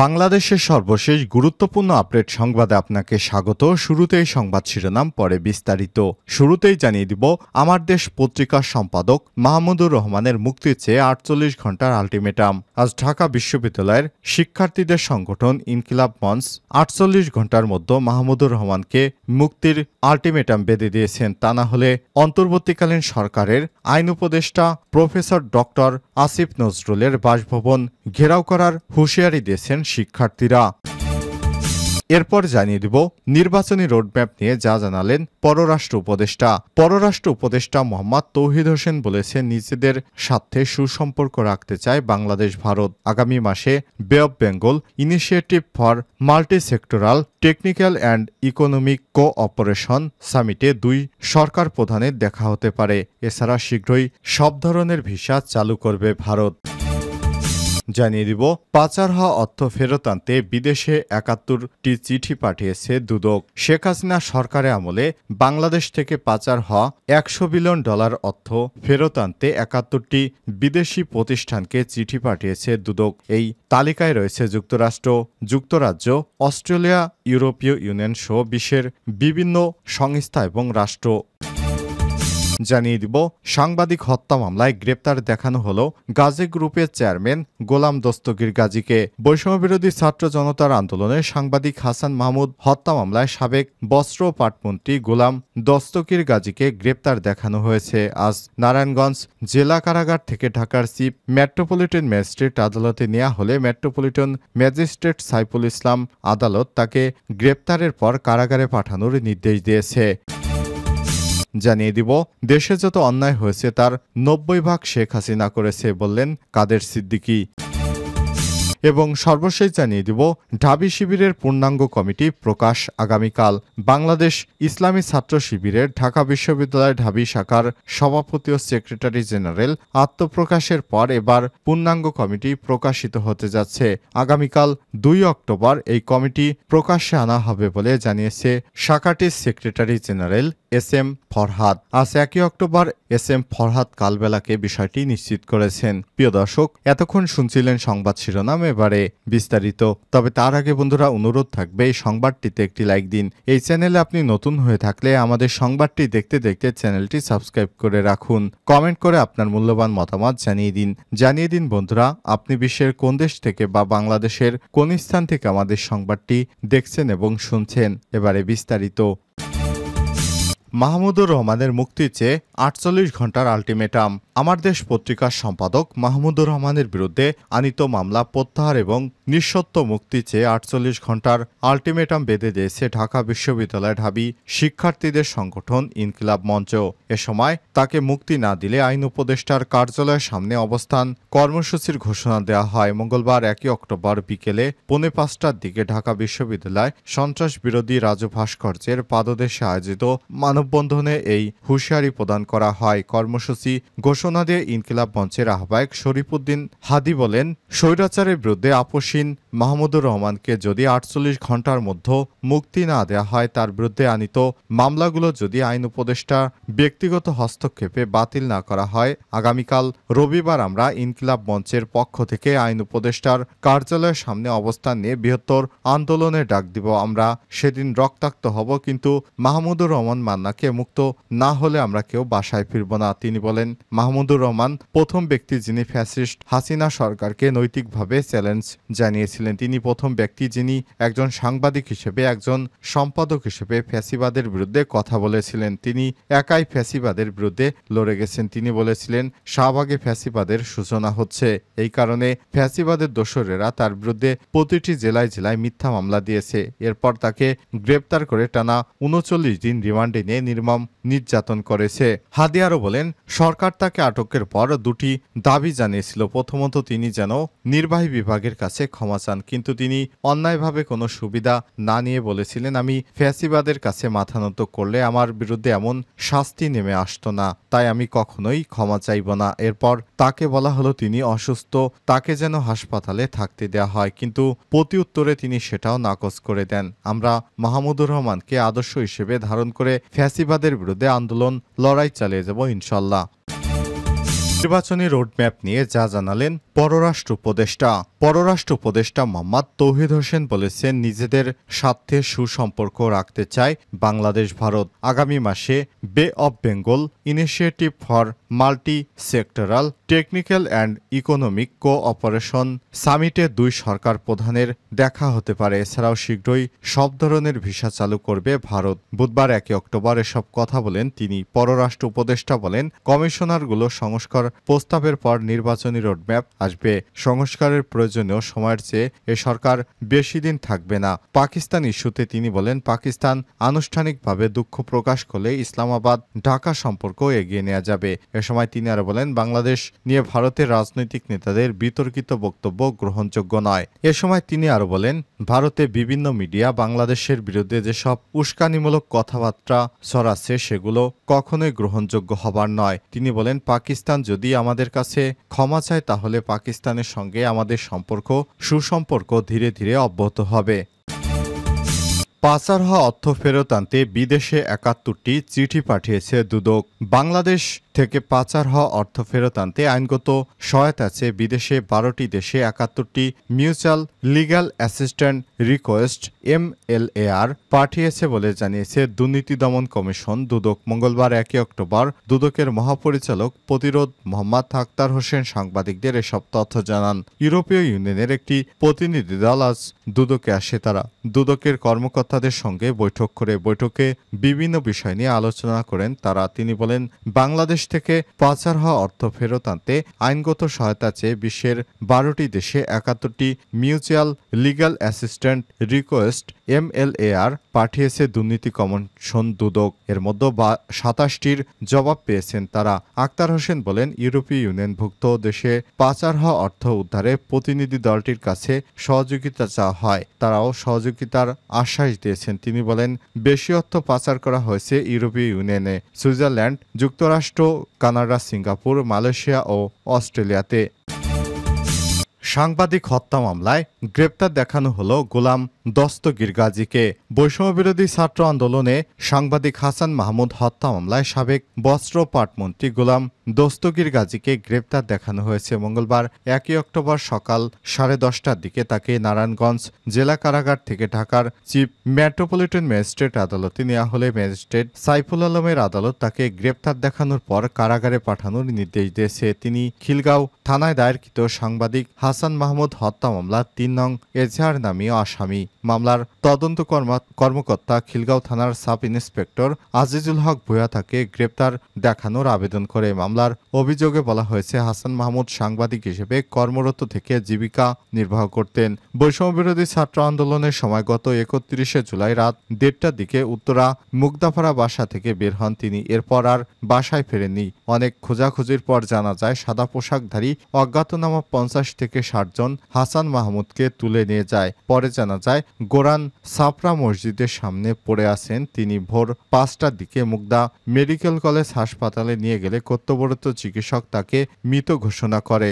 বাংলাদেশের সর্বশেষ গুরুত্বপূর্ণ আপডেট সংবাদে আপনাকে স্বাগত শুরুতেই সংবাদ শিরোনাম পরে বিস্তারিত শুরুতেই জানিয়ে দিব আমার দেশ পত্রিকার সম্পাদক মাহমুদুর রহমানের মুক্তি চেয়ে আটচল্লিশ ঘন্টার আলটিমেটাম আজ ঢাকা বিশ্ববিদ্যালয়ের শিক্ষার্থীদের সংগঠন ইনকিলাব মঞ্চ আটচল্লিশ ঘন্টার মধ্যে মাহমুদুর রহমানকে মুক্তির আলটিমেটাম বেঁধে দিয়েছেন তা না হলে অন্তর্বর্তীকালীন সরকারের আইন উপদেষ্টা প্রফেসর ডক্টর আসিফ নজরুলের বাসভবন ঘেরাও করার হুঁশিয়ারি দিয়েছেন শিক্ষার্থীরা এরপর জানিয়ে দিব নির্বাচনী রোডম্যাপ নিয়ে যা জানালেন পররাষ্ট্র উপদেষ্টা পররাষ্ট্র উপদেষ্টা মোহাম্মদ তৌহিদ হোসেন বলেছেন নিজেদের স্বার্থে সুসম্পর্ক রাখতে চায় বাংলাদেশ ভারত আগামী মাসে bay of Bengal initiative for multi sectoral technical and economic cooperation সামিটে দুই সরকার প্রধানের দেখা হতে পারে এছাড়া শীঘ্রই সব ধরনের ভিসা চালু করবে ভারত জানিয়ে দিব পাচার হওয়া অর্থ ফেরত আনতে বিদেশে একাত্তরটি চিঠি পাঠিয়েছে দুদক শেখ হাসিনা সরকারের আমলে বাংলাদেশ থেকে পাচার হওয়া একশো বিলিয়ন ডলার অর্থ ফেরত আনতে একাত্তরটি বিদেশি প্রতিষ্ঠানকে চিঠি পাঠিয়েছে দুদক এই তালিকায় রয়েছে যুক্তরাষ্ট্র যুক্তরাজ্য অস্ট্রেলিয়া ইউরোপীয় ইউনিয়ন সহ বিশ্বের বিভিন্ন সংস্থা এবং রাষ্ট্র জানিয়ে দিব সাংবাদিক হত্যা মামলায় গ্রেপ্তার দেখানো হল গাজী গ্রুপের চেয়ারম্যান গোলাম দস্তগীর গাজীকে বৈষম্যবিরোধী ছাত্র জনতার আন্দোলনে সাংবাদিক হাসান মাহমুদ হত্যা মামলায় সাবেক বস্ত্র পাটমন্ত্রী গোলাম দস্তগীর গাজীকে গ্রেপ্তার দেখানো হয়েছে আজ নারায়ণগঞ্জ জেলা কারাগার থেকে ঢাকার চিফ মেট্রোপলিটন ম্যাজিস্ট্রেট আদালতে নেওয়া হলে মেট্রোপলিটন ম্যাজিস্ট্রেট সাইফুল ইসলাম আদালত তাকে গ্রেপ্তারের পর কারাগারে পাঠানোর নির্দেশ দিয়েছে জানিয়ে দিব দেশে যত অন্যায় হয়েছে তার নব্বই ভাগ শেখ হাসিনা করেছে বললেন কাদের সিদ্দিকী এবং সর্বশেষ জানিয়ে দিব ঢাবি শিবিরের পূর্ণাঙ্গ কমিটি প্রকাশ আগামীকাল বাংলাদেশ ইসলামী ছাত্র শিবিরের ঢাকা বিশ্ববিদ্যালয় ঢাবি শাখার সভাপতি ও সেক্রেটারি জেনারেল আত্মপ্রকাশের পর এবার পূর্ণাঙ্গ কমিটি প্রকাশিত হতে যাচ্ছে আগামীকাল দুই অক্টোবর এই কমিটি প্রকাশ্যে আনা হবে বলে জানিয়েছে শাখাটির secretary general S M Farhad আজ একই অক্টোবর এস এম ফরহাদ কালবেলাকে বিষয়টি নিশ্চিত করেছেন প্রিয় দর্শক এতক্ষণ শুনছিলেন সংবাদ শিরোনাম এবারে বিস্তারিত তবে তার আগে বন্ধুরা অনুরোধ থাকবে এই সংবাদটিতে একটি লাইক দিন এই চ্যানেলে আপনি নতুন হয়ে থাকলে আমাদের সংবাদটি দেখতে দেখতে চ্যানেলটি সাবস্ক্রাইব করে রাখুন কমেন্ট করে আপনার মূল্যবান মতামত জানিয়ে দিন জানিয়ে দিন বন্ধুরা আপনি বিশ্বের কোন দেশ থেকে বা বাংলাদেশের কোন স্থান থেকে আমাদের সংবাদটি দেখছেন এবং শুনছেন এবারে বিস্তারিত মাহমুদুর রহমানের মুক্তি চেয়ে আটচল্লিশ ঘন্টার আলটিমেটাম আমার দেশ পত্রিকার সম্পাদক মাহমুদুর রহমানের বিরুদ্ধে আনিত মামলা প্রত্যাহার এবং নিঃসত্ব মুক্তি চেয়ে আটচল্লিশ ঘন্টার আলটিমেটাম বেঁধে দিয়েছে ঢাকা বিশ্ববিদ্যালয় ঢাবি শিক্ষার্থীদের সংগঠন ইনকিলাব মঞ্চ এ সময় তাকে মুক্তি না দিলে আইন উপদেষ্টার কার্যালয়ের সামনে অবস্থান কর্মসূচির ঘোষণা দেওয়া হয় মঙ্গলবার একই অক্টোবর বিকেলে পৌনে পাঁচটার দিকে ঢাকা বিশ্ববিদ্যালয় সন্ত্রাস বিরোধী রাজু ভাস্কর্যের পাদদেশে আয়োজিত মানব মানববন্ধনে এই হুঁশিয়ারি প্রদান করা হয় কর্মসূচি ঘোষণা দিয়ে ইনকিলাব মঞ্চের আহ্বায়ক শরীফুদ্দিন হাদি বলেন স্বৈরাচারের বিরুদ্ধে আপোষীন মাহমুদুর রহমানকে যদি আটচল্লিশ ঘন্টার মধ্যে মুক্তি না দেয়া হয় তার বিরুদ্ধে আনিত মামলাগুলো যদি আইন উপদেষ্টা ব্যক্তিগত হস্তক্ষেপে বাতিল না করা হয় আগামীকাল রবিবার আমরা ইনকিলাব মঞ্চের পক্ষ থেকে আইন উপদেষ্টার কার্যালয়ের সামনে অবস্থান নিয়ে বৃহত্তর আন্দোলনে ডাক দিব আমরা সেদিন রক্তাক্ত হব কিন্তু মাহমুদুর রহমান মান্না থাকে মুক্ত না হলে আমরা কেউ বাসায় ফিরব না তিনি বলেন মাহমুদুর রহমান প্রথম ব্যক্তি যিনি ফ্যাসিস্ট হাসিনা সরকারকে নৈতিকভাবে চ্যালেঞ্জ জানিয়েছিলেন তিনি প্রথম ব্যক্তি যিনি একজন সাংবাদিক হিসেবে একজন সম্পাদক হিসেবে ফ্যাসিবাদের বিরুদ্ধে কথা বলেছিলেন তিনি একাই ফ্যাসিবাদের বিরুদ্ধে লড়ে গেছেন তিনি বলেছিলেন শাহবাগে ফ্যাসিবাদের সূচনা হচ্ছে এই কারণে ফ্যাসিবাদের দোসরেরা তার বিরুদ্ধে প্রতিটি জেলায় জেলায় মিথ্যা মামলা দিয়েছে এরপর তাকে গ্রেপ্তার করে টানা উনচল্লিশ দিন রিমান্ডে নিয়ে নির্মম নির্যাতন করেছে হাদি আরও বলেন সরকার তাকে আটকের পর দুটি দাবি জানিয়েছিল প্রথমত তিনি যেন নির্বাহী বিভাগের কাছে ক্ষমা চান কিন্তু তিনি অন্যায়ভাবে কোনো সুবিধা না নিয়ে বলেছিলেন আমি ফ্যাসিবাদের কাছে মাথা নত করলে আমার বিরুদ্ধে এমন শাস্তি নেমে আসত না তাই আমি কখনোই ক্ষমা চাইব না এরপর তাকে বলা হলো তিনি অসুস্থ তাকে যেন হাসপাতালে থাকতে দেওয়া হয় কিন্তু প্রতি উত্তরে তিনি সেটাও নাকচ করে দেন আমরা মাহমুদুর রহমানকে আদর্শ হিসেবে ধারণ করে ফ্যাস ফ্যাসিবাদের বিরুদ্ধে আন্দোলন লড়াই চালিয়ে যাব ইনশাল্লাহ নির্বাচনী রোডম্যাপ নিয়ে যা জানালেন পররাষ্ট্র উপদেষ্টা পররাষ্ট্র উপদেষ্টা মোহাম্মদ তৌহিদ হোসেন বলেছেন নিজেদের স্বার্থে সুসম্পর্ক রাখতে চায় বাংলাদেশ ভারত আগামী মাসে bay of Bengal initiative for multi sectoral technical and economic cooperation সামিটে দুই সরকার প্রধানের দেখা হতে পারে এছাড়াও শীঘ্রই সব ধরনের ভিসা চালু করবে ভারত বুধবার একে অক্টোবর এসব কথা বলেন তিনি পররাষ্ট্র উপদেষ্টা বলেন কমিশনারগুলো সংস্কার প্রস্তাবের পর নির্বাচনী রোডম্যাপ আসবে সংস্কারের প্রয়োজনীয় সময়ের চেয়ে এ সরকার বেশি দিন থাকবে না পাকিস্তান ইস্যুতে তিনি বলেন পাকিস্তান আনুষ্ঠানিকভাবে দুঃখ প্রকাশ করলে ইসলামাবাদ ঢাকা সম্পর্ক এগিয়ে নেওয়া যাবে এ সময় তিনি আরো বলেন বাংলাদেশ নিয়ে ভারতের রাজনৈতিক নেতাদের বিতর্কিত বক্তব্য গ্রহণযোগ্য নয় এ সময় তিনি আরো বলেন ভারতে বিভিন্ন মিডিয়া বাংলাদেশের বিরুদ্ধে যেসব উস্কানিমূলক কথাবার্তা ছড়াচ্ছে সেগুলো কখনোই গ্রহণযোগ্য হবার নয় তিনি বলেন পাকিস্তান যদি যদি আমাদের কাছে ক্ষমা চায় তাহলে পাকিস্তানের সঙ্গে আমাদের সম্পর্ক সুসম্পর্ক ধীরে ধীরে অব্যাহত হবে পাচার হওয়া অর্থ ফেরত আনতে বিদেশে একাত্তরটি চিঠি পাঠিয়েছে দুদক বাংলাদেশ থেকে পাচার হওয়া অর্থ ফেরত আনতে আইনগত সহায়তা আছে বিদেশে বারোটি দেশে একাত্তরটি mutual legal assistant request M L A R পাঠিয়েছে বলে জানিয়েছে দুর্নীতি দমন কমিশন দুদক মঙ্গলবার একই অক্টোবর দুদকের মহাপরিচালক প্রতিরোধ মোহাম্মদ আক্তার হোসেন সাংবাদিকদের এসব তথ্য জানান ইউরোপীয় ইউনিয়নের একটি প্রতিনিধি দল আজ দুদকে আসে তারা দুদকের কর্মকর্তাদের সঙ্গে বৈঠক করে বৈঠকে বিভিন্ন বিষয় নিয়ে আলোচনা করেন তারা তিনি বলেন বাংলাদেশ দেশ থেকে পাচার হওয়া অর্থ ফেরত আনতে আইনগত সহায়তা চেয়ে বিশ্বের বারোটি দেশে একাত্তরটি mutual legal assistant request M L A R পাঠিয়েছে দুর্নীতি কমিশন দুদক এর মধ্যে সাতাশটির জবাব পেয়েছেন তারা আক্তার হোসেন বলেন ইউরোপীয় ইউনিয়নভুক্ত দেশে পাচার হওয়া অর্থ উদ্ধারে প্রতিনিধি দলটির কাছে সহযোগিতা চাওয়া হয় তারাও সহযোগিতার আশ্বাস দিয়েছেন তিনি বলেন বেশি অর্থ পাচার করা হয়েছে ইউরোপীয় ইউনিয়নে সুইজারল্যান্ড যুক্তরাষ্ট্র কানাডা সিঙ্গাপুর মালয়েশিয়া ও অস্ট্রেলিয়াতে সাংবাদিক হত্যা মামলায় গ্রেপ্তার দেখানো হল গোলাম দস্তগীর গাজীকে বৈষম্যবিরোধী ছাত্র আন্দোলনে সাংবাদিক হাসান মাহমুদ হত্যা মামলায় সাবেক বস্ত্র পাটমন্ত্রী গোলাম দোস্তগির গাজীকে গ্রেপ্তার দেখানো হয়েছে মঙ্গলবার একই অক্টোবর সকাল সাড়ে দশটার দিকে তাকে নারায়ণগঞ্জ জেলা কারাগার থেকে ঢাকার চিফ মেট্রোপলিটন ম্যাজিস্ট্রেট আদালতে নেওয়া হলে ম্যাজিস্ট্রেট সাইফুল আলমের আদালত তাকে গ্রেপ্তার দেখানোর পর কারাগারে পাঠানোর নির্দেশ দিয়েছে তিনি খিলগাঁও থানায় দায়েরকৃত সাংবাদিক হাসান মাহমুদ হত্যা মামলার তিন নং এজাহার নামীয় আসামি মামলার তদন্ত কর্মকর্তা খিলগাঁও থানার সাব ইন্সপেক্টর আজিজুল হক ভূয়া তাকে গ্রেপ্তার দেখানোর আবেদন করে মামলা মামলার অভিযোগে বলা হয়েছে হাসান মাহমুদ সাংবাদিক হিসেবে কর্মরত থেকে জীবিকা নির্বাহ করতেন বৈষম্যবিরোধী ছাত্র আন্দোলনের সময় গত একত্রিশে জুলাই রাত দেড়টার দিকে উত্তরা মুগদাফারা বাসা থেকে বের হন তিনি এরপর আর বাসায় ফেরেননি অনেক খোঁজাখুঁজির পর জানা যায় সাদা পোশাকধারী অজ্ঞাতনামা পঞ্চাশ থেকে ষাটজন হাসান মাহমুদকে তুলে নিয়ে যায় পরে জানা যায় গোরান সাফরা মসজিদের সামনে পড়ে আছেন তিনি ভোর পাঁচটার দিকে মুগদা মেডিকেল কলেজ হাসপাতালে নিয়ে গেলে কর্তব্য কর্তব্যরত চিকিৎসক তাকে মৃত ঘোষণা করে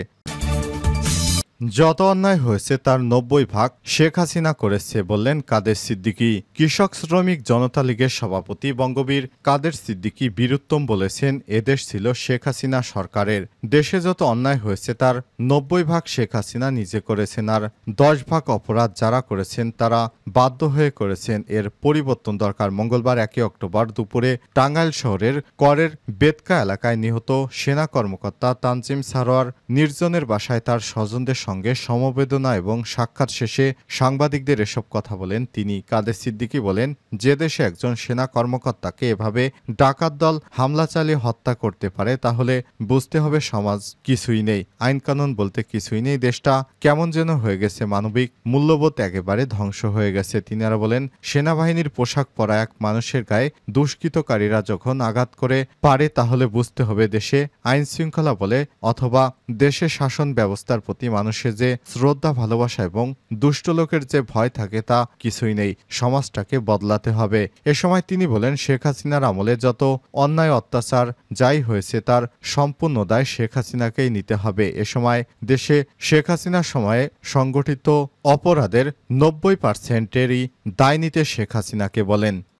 যত অন্যায় হয়েছে তার নব্বই ভাগ শেখ হাসিনা করেছে বললেন কাদের সিদ্দিকি কৃষক শ্রমিক জনতা লীগের সভাপতি বঙ্গবীর কাদের সিদ্দিকি বীরুত্তম বলেছেন এদেশ ছিল শেখ হাসিনা সরকারের দেশে যত অন্যায় হয়েছে তার নব্বই ভাগ শেখ হাসিনা নিজে করেছেন আর দশ ভাগ অপরাধ যারা করেছেন তারা বাধ্য হয়ে করেছেন এর পরিবর্তন দরকার মঙ্গলবার একই অক্টোবর দুপুরে টাঙ্গাইল শহরের করের বেতকা এলাকায় নিহত সেনা কর্মকর্তা তানজিম সারোয়ার নির্জনের বাসায় তার স্বজনদের সঙ্গে সমবেদনা এবং সাক্ষাৎ শেষে সাংবাদিকদের এসব কথা বলেন তিনি কাদের সিদ্দিকি বলেন যে দেশে একজন সেনা কর্মকর্তাকে এভাবে ডাকাত দল হামলা চালিয়ে হত্যা করতে পারে তাহলে বুঝতে হবে সমাজ কিছুই নেই আইনকানুন বলতে কিছুই নেই দেশটা কেমন যেন হয়ে গেছে মানবিক মূল্যবোধ একেবারে ধ্বংস হয়ে গেছে তিনি আরো বলেন সেনাবাহিনীর পোশাক পরা এক মানুষের গায়ে দুষ্কৃতকারীরা যখন আঘাত করে পারে তাহলে বুঝতে হবে দেশে আইন শৃঙ্খলা বলে অথবা দেশে শাসন ব্যবস্থার প্রতি মানুষ মানুষের যে শ্রদ্ধা ভালোবাসা এবং দুষ্ট লোকের যে ভয় থাকে তা কিছুই নেই সমাজটাকে বদলাতে হবে এ সময় তিনি বলেন শেখ হাসিনার আমলে যত অন্যায় অত্যাচার যাই হয়েছে তার সম্পূর্ণ দায় শেখ হাসিনাকেই নিতে হবে এ সময় দেশে শেখ হাসিনার সময়ে সংগঠিত অপরাধের নব্বই পার্সেন্টেরই দায় নিতে শেখ হাসিনাকে বলেন